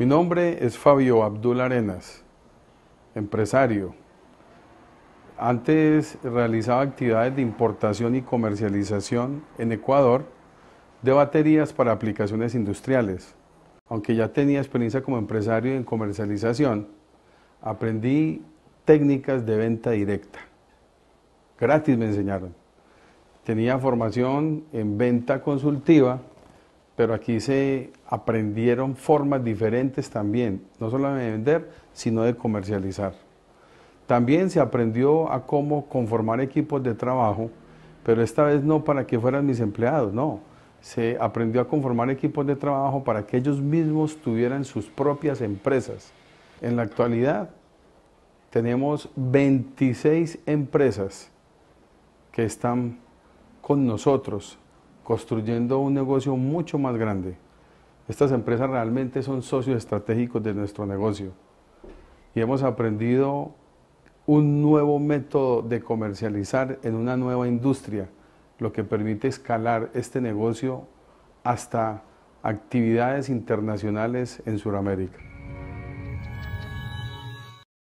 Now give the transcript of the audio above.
Mi nombre es Fabio Abdul Arenas, empresario. Antes realizaba actividades de importación y comercialización en Ecuador de baterías para aplicaciones industriales. Aunque ya tenía experiencia como empresario en comercialización, aprendí técnicas de venta directa. Gratis me enseñaron. Tenía formación en venta consultiva pero aquí se aprendieron formas diferentes también, no solo de vender, sino de comercializar. También se aprendió a cómo conformar equipos de trabajo, pero esta vez no para que fueran mis empleados, no. Se aprendió a conformar equipos de trabajo para que ellos mismos tuvieran sus propias empresas. En la actualidad tenemos 26 empresas que están con nosotros construyendo un negocio mucho más grande. Estas empresas realmente son socios estratégicos de nuestro negocio y hemos aprendido un nuevo método de comercializar en una nueva industria, lo que permite escalar este negocio hasta actividades internacionales en Sudamérica.